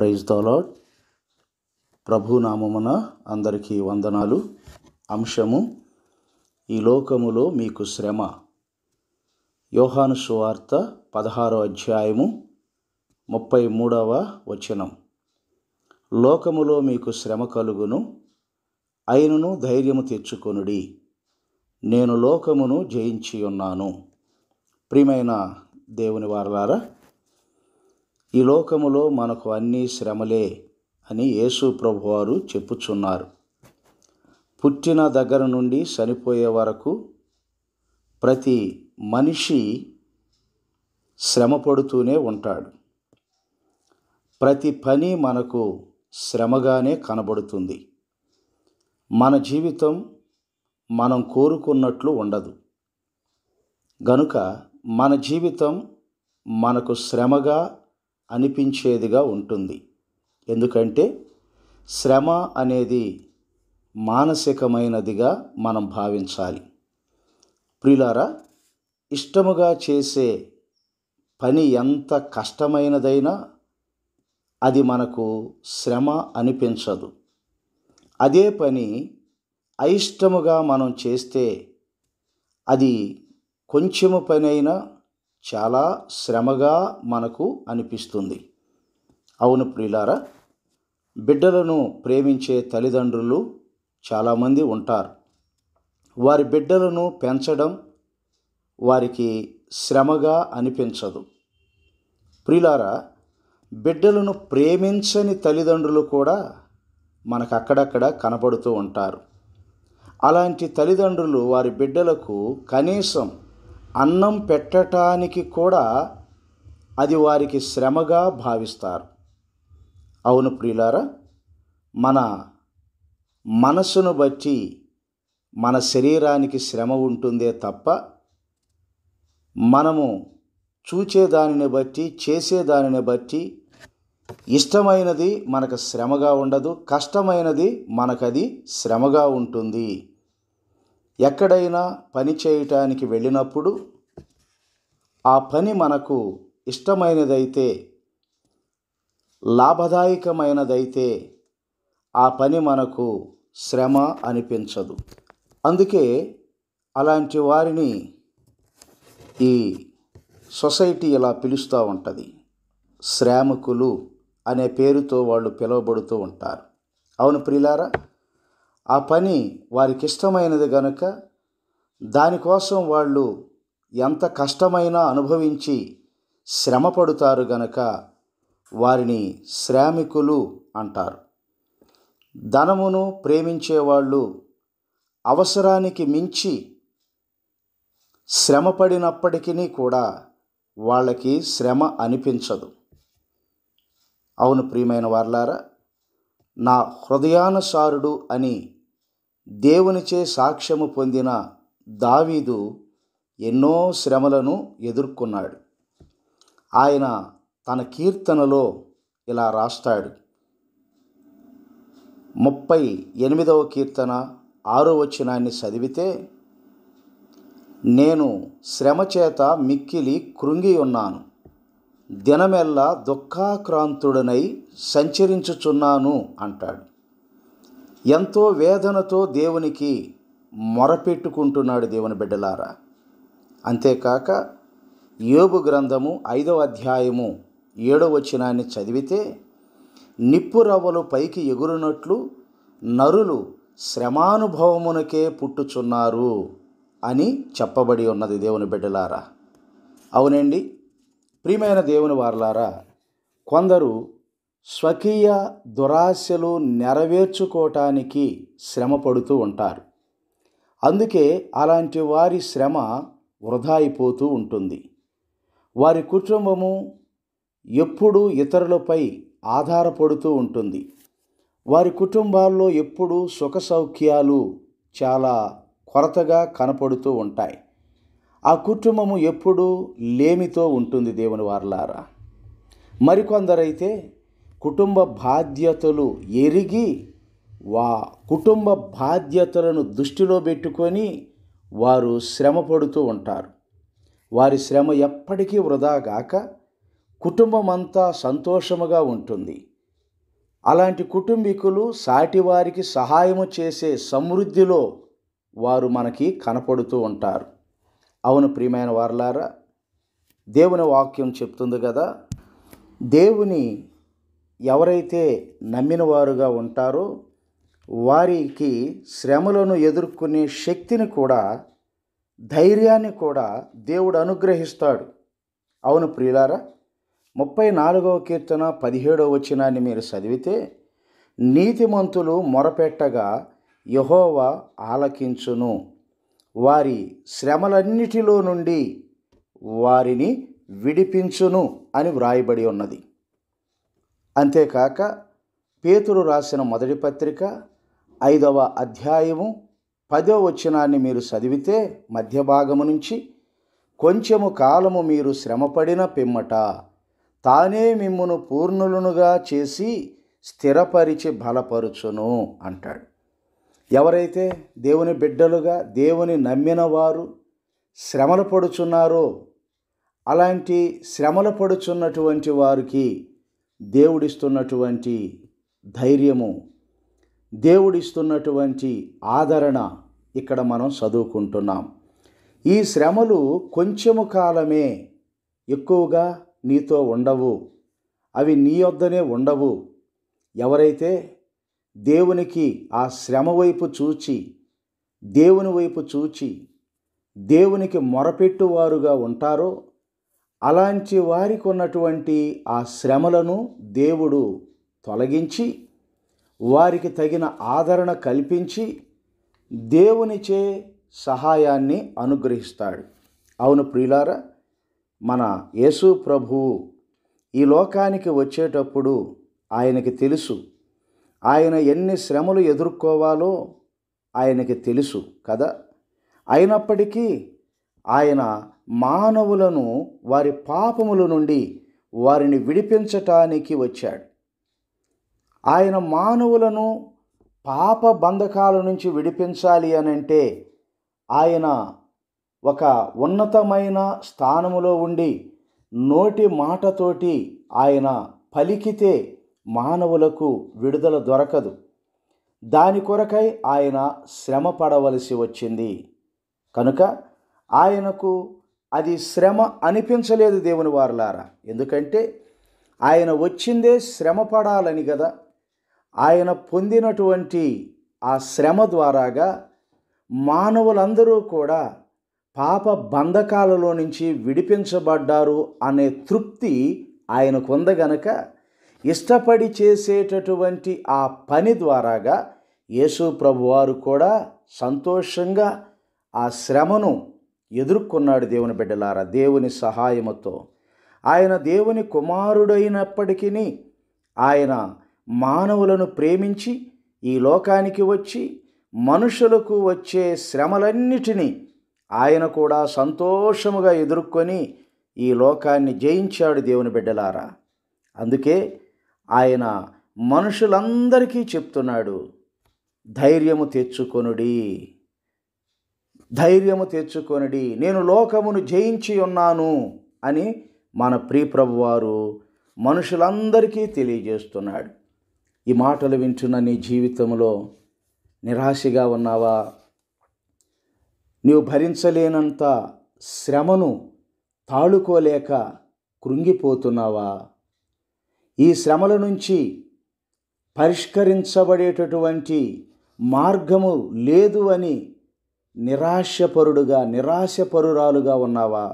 praise దాలాడ్ ప్రభునామమున అందరికీ వందనాలు అంశము ఈ లోకములో మీకు శ్రమ యోహాను సువార్త పదహారో అధ్యాయము ముప్పై మూడవ వచనం లోకములో మీకు శ్రమ కలుగును అయినను ధైర్యము తెచ్చుకొనుడి నేను లోకమును జయించి ఉన్నాను ప్రియమైన దేవుని వారలారా ఈ లోకములో మనకు అన్నీ శ్రమలే అని యేసు వారు చెప్పుచున్నారు పుట్టిన దగ్గర నుండి చనిపోయే వరకు ప్రతి మనిషి శ్రమ పడుతూనే ఉంటాడు ప్రతి పని మనకు శ్రమగానే కనబడుతుంది మన జీవితం మనం కోరుకున్నట్లు ఉండదు గనుక మన జీవితం మనకు శ్రమగా అనిపించేదిగా ఉంటుంది ఎందుకంటే శ్రమ అనేది మానసికమైనదిగా మనం భావించాలి ప్రియులారా ఇష్టముగా చేసే పని ఎంత కష్టమైనదైనా అది మనకు శ్రమ అనిపించదు అదే పని అయిష్టముగా మనం చేస్తే అది కొంచెము పనైనా చాలా శ్రమగా మనకు అనిపిస్తుంది అవును ప్రియులారా బిడ్డలను ప్రేమించే తల్లిదండ్రులు చాలామంది ఉంటారు వారి బిడ్డలను పెంచడం వారికి శ్రమగా అనిపించదు ప్రియులారా బిడ్డలను ప్రేమించని తల్లిదండ్రులు కూడా మనకు అక్కడక్కడ కనబడుతూ ఉంటారు అలాంటి తల్లిదండ్రులు వారి బిడ్డలకు కనీసం అన్నం పెట్టటానికి కూడా అది వారికి శ్రమగా భావిస్తారు అవును ప్రియులారా మన మనసును బట్టి మన శరీరానికి శ్రమ ఉంటుందే తప్ప మనము చూచేదానిని బట్టి చేసేదానిని బట్టి ఇష్టమైనది మనకు శ్రమగా ఉండదు కష్టమైనది మనకది శ్రమగా ఉంటుంది ఎక్కడైనా పని చేయటానికి వెళ్ళినప్పుడు ఆ పని మనకు ఇష్టమైనదైతే లాభదాయకమైనదైతే ఆ పని మనకు శ్రమ అనిపించదు అందుకే అలాంటి వారిని ఈ సొసైటీ ఇలా పిలుస్తూ ఉంటుంది శ్రామికులు అనే పేరుతో వాళ్ళు పిలువబడుతూ ఉంటారు అవును ప్రిలారా ఆ పని వారికి ఇష్టమైనది కనుక దానికోసం వాళ్ళు ఎంత కష్టమైనా అనుభవించి శ్రమ పడుతారు గనక వారిని శ్రామికులు అంటారు ధనమును ప్రేమించేవాళ్ళు అవసరానికి మించి శ్రమపడినప్పటికీ కూడా వాళ్ళకి శ్రమ అనిపించదు అవును ప్రియమైన వార్లారా నా హృదయానుసారుడు అని దేవునిచే సాక్ష్యము పొందిన దావీదు ఎన్నో శ్రమలను ఎదుర్కొన్నాడు ఆయన తన కీర్తనలో ఇలా రాస్తాడు ముప్పై ఎనిమిదవ కీర్తన ఆరో వచనాన్ని చదివితే నేను శ్రమ చేత మిక్కిలి కృంగి ఉన్నాను దినమెల్లా దుఃఖాక్రాంతుడనై సంచరించుచున్నాను అంటాడు ఎంతో వేదనతో దేవునికి మొరపెట్టుకుంటున్నాడు దేవుని బిడ్డలారా అంతేకాక యోగు గ్రంథము ఐదవ అధ్యాయము ఏడవ వచనాన్ని చదివితే నిప్పురవ్వలు పైకి ఎగురునట్లు నరులు శ్రమానుభవమునకే పుట్టుచున్నారు అని చెప్పబడి ఉన్నది దేవుని బిడ్డలారా అవునండి ప్రియమైన దేవుని వారలారా కొందరు స్వకీయ దురాశలు నెరవేర్చుకోవటానికి శ్రమపడుతూ ఉంటారు అందుకే అలాంటి వారి శ్రమ వృధా అయిపోతూ ఉంటుంది వారి కుటుంబము ఎప్పుడూ ఇతరులపై ఆధారపడుతూ ఉంటుంది వారి కుటుంబాల్లో ఎప్పుడూ సుఖ సౌఖ్యాలు చాలా కొరతగా కనపడుతూ ఉంటాయి ఆ కుటుంబము ఎప్పుడూ లేమితో ఉంటుంది దేవుని వారలారా మరికొందరైతే కుటుంబ బాధ్యతలు ఎరిగి వా కుటుంబ బాధ్యతలను దృష్టిలో పెట్టుకొని వారు శ్రమ పడుతూ ఉంటారు వారి శ్రమ ఎప్పటికీ వృధా గాక కుటుంబం అంతా సంతోషముగా ఉంటుంది అలాంటి కుటుంబీకులు సాటివారికి సహాయము చేసే సమృద్ధిలో వారు మనకి కనపడుతూ ఉంటారు అవును ప్రియమైన వారలారా దేవుని వాక్యం చెప్తుంది కదా దేవుని ఎవరైతే నమ్మిన వారుగా ఉంటారో వారికి శ్రమలను ఎదుర్కొనే శక్తిని కూడా ధైర్యాన్ని కూడా దేవుడు అనుగ్రహిస్తాడు అవును ప్రియులారా ముప్పై నాలుగవ కీర్తన పదిహేడవ వచనాన్ని మీరు చదివితే నీతిమంతులు మొరపెట్టగా యహోవా ఆలకించును వారి శ్రమలన్నిటిలో నుండి వారిని విడిపించును అని వ్రాయబడి ఉన్నది అంతేకాక పేతురు రాసిన మొదటి పత్రిక ఐదవ అధ్యాయము పదో వచనాన్ని మీరు చదివితే మధ్య భాగము నుంచి కొంచెము కాలము మీరు శ్రమపడిన పిమ్మట తానే మిమ్మును పూర్ణులనుగా చేసి స్థిరపరిచి బలపరుచును అంటాడు ఎవరైతే దేవుని బిడ్డలుగా దేవుని నమ్మిన వారు శ్రమలు పడుచున్నారో అలాంటి శ్రమలు పడుచున్నటువంటి వారికి దేవుడిస్తున్నటువంటి ధైర్యము దేవుడిస్తున్నటువంటి ఆదరణ ఇక్కడ మనం చదువుకుంటున్నాం ఈ శ్రమలు కొంచెము కాలమే ఎక్కువగా నీతో ఉండవు అవి నీ వద్దనే ఉండవు ఎవరైతే దేవునికి ఆ శ్రమ వైపు చూచి దేవుని వైపు చూచి దేవునికి మొరపెట్టువారుగా ఉంటారో అలాంటి వారికి ఉన్నటువంటి ఆ శ్రమలను దేవుడు తొలగించి వారికి తగిన ఆదరణ కల్పించి దేవునిచే సహాయాన్ని అనుగ్రహిస్తాడు అవును ప్రియులారా మన యేసు ప్రభువు ఈ లోకానికి వచ్చేటప్పుడు ఆయనకి తెలుసు ఆయన ఎన్ని శ్రమలు ఎదుర్కోవాలో ఆయనకి తెలుసు కదా అయినప్పటికీ ఆయన మానవులను వారి పాపముల నుండి వారిని విడిపించటానికి వచ్చాడు ఆయన మానవులను పాప బంధకాల నుంచి విడిపించాలి అని అంటే ఆయన ఒక ఉన్నతమైన స్థానములో ఉండి నోటి మాటతోటి ఆయన పలికితే మానవులకు విడుదల దొరకదు దాని కొరకై ఆయన శ్రమ పడవలసి వచ్చింది కనుక ఆయనకు అది శ్రమ అనిపించలేదు దేవుని వారులారా ఎందుకంటే ఆయన వచ్చిందే శ్రమ పడాలని కదా ఆయన పొందినటువంటి ఆ శ్రమ ద్వారాగా మానవులందరూ కూడా పాప బంధకాలలో నుంచి విడిపించబడ్డారు అనే తృప్తి ఆయనకు ఉందగనక ఇష్టపడి చేసేటటువంటి ఆ పని ద్వారాగా యేసు ప్రభువారు కూడా సంతోషంగా ఆ శ్రమను ఎదుర్కొన్నాడు దేవుని బిడ్డలారా దేవుని సహాయముతో ఆయన దేవుని కుమారుడైనప్పటికీ ఆయన మానవులను ప్రేమించి ఈ లోకానికి వచ్చి మనుషులకు వచ్చే శ్రమలన్నిటినీ ఆయన కూడా సంతోషముగా ఎదుర్కొని ఈ లోకాన్ని జయించాడు దేవుని బిడ్డలారా అందుకే ఆయన మనుషులందరికీ చెప్తున్నాడు ధైర్యము తెచ్చుకొనుడి ధైర్యము తెచ్చుకొనడి నేను లోకమును జయించి ఉన్నాను అని మన ప్రియప్రభు వారు మనుషులందరికీ తెలియజేస్తున్నాడు ఈ మాటలు వింటున్న నీ జీవితంలో నిరాశగా ఉన్నావా నీవు భరించలేనంత శ్రమను తాళుకోలేక కృంగిపోతున్నావా ఈ శ్రమల నుంచి పరిష్కరించబడేటటువంటి మార్గము లేదు అని నిరాశపరుడుగా నిరాశపరురాలుగా ఉన్నావా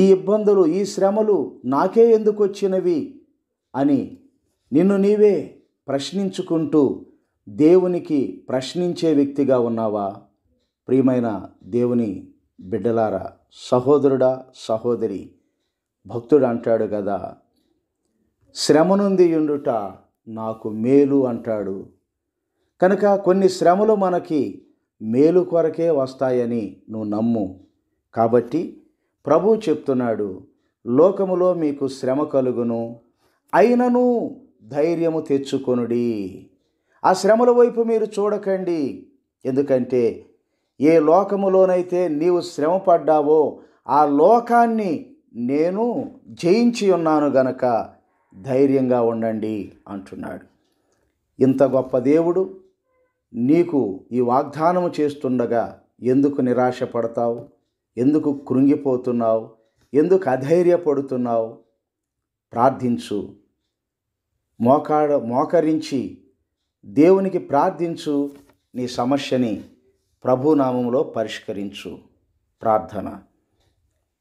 ఈ ఇబ్బందులు ఈ శ్రమలు నాకే ఎందుకు వచ్చినవి అని నిన్ను నీవే ప్రశ్నించుకుంటూ దేవునికి ప్రశ్నించే వ్యక్తిగా ఉన్నావా ప్రియమైన దేవుని బిడ్డలారా సహోదరుడా సహోదరి భక్తుడు అంటాడు కదా శ్రమనుంది ఉండుట నాకు మేలు అంటాడు కనుక కొన్ని శ్రమలు మనకి మేలు కొరకే వస్తాయని నువ్వు నమ్ము కాబట్టి ప్రభు చెప్తున్నాడు లోకములో మీకు శ్రమ కలుగును అయినను ధైర్యము తెచ్చుకొనుడి ఆ శ్రమల వైపు మీరు చూడకండి ఎందుకంటే ఏ లోకములోనైతే నీవు శ్రమ పడ్డావో ఆ లోకాన్ని నేను జయించి ఉన్నాను గనక ధైర్యంగా ఉండండి అంటున్నాడు ఇంత గొప్ప దేవుడు నీకు ఈ వాగ్దానము చేస్తుండగా ఎందుకు నిరాశపడతావు ఎందుకు కృంగిపోతున్నావు ఎందుకు అధైర్యపడుతున్నావు ప్రార్థించు మోకాడ మోకరించి దేవునికి ప్రార్థించు నీ సమస్యని ప్రభునామంలో పరిష్కరించు ప్రార్థన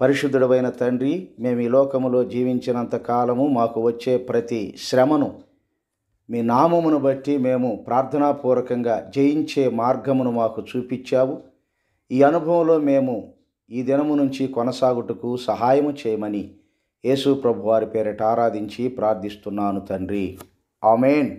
పరిశుద్ధుడమైన తండ్రి మేము ఈ లోకములో జీవించినంత కాలము మాకు వచ్చే ప్రతి శ్రమను మీ నామమును బట్టి మేము ప్రార్థనాపూర్వకంగా జయించే మార్గమును మాకు చూపించావు ఈ అనుభవంలో మేము ఈ దినము నుంచి కొనసాగుటకు సహాయము చేయమని యేసు ప్రభు వారి పేరిట ఆరాధించి ప్రార్థిస్తున్నాను తండ్రి ఆమెన్